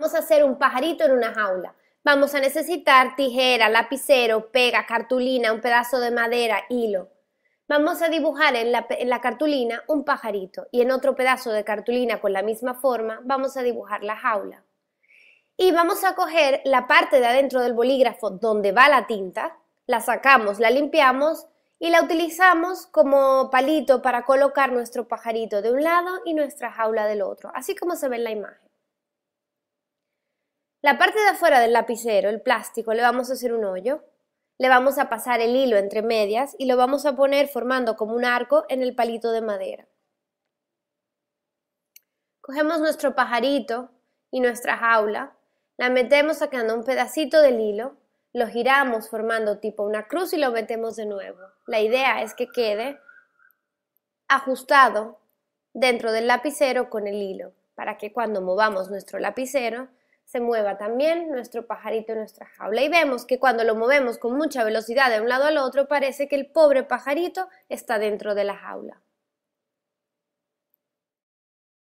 Vamos a hacer un pajarito en una jaula. Vamos a necesitar tijera, lapicero, pega, cartulina, un pedazo de madera, hilo. Vamos a dibujar en la, en la, cartulina un pajarito y en otro pedazo de cartulina con la misma forma vamos a dibujar la jaula. Y vamos a coger la parte de adentro del bolígrafo donde va la tinta, la sacamos, la limpiamos y la utilizamos como palito para colocar nuestro pajarito de un lado y nuestra jaula del otro, así como se ve en la imagen. La parte de afuera del lapicero, el plástico, le vamos a hacer un hoyo. Le vamos a pasar el hilo entre medias y lo vamos a poner formando como un arco en el palito de madera. Cogemos nuestro pajarito y nuestra jaula, la metemos sacando un pedacito del hilo, lo giramos formando tipo una cruz y lo metemos de nuevo. La idea es que quede ajustado dentro del lapicero con el hilo, para que cuando movamos nuestro lapicero se mueva también nuestro pajarito en nuestra jaula. Y vemos que cuando lo movemos con mucha velocidad de un lado al otro, parece que el pobre pajarito está dentro de la jaula.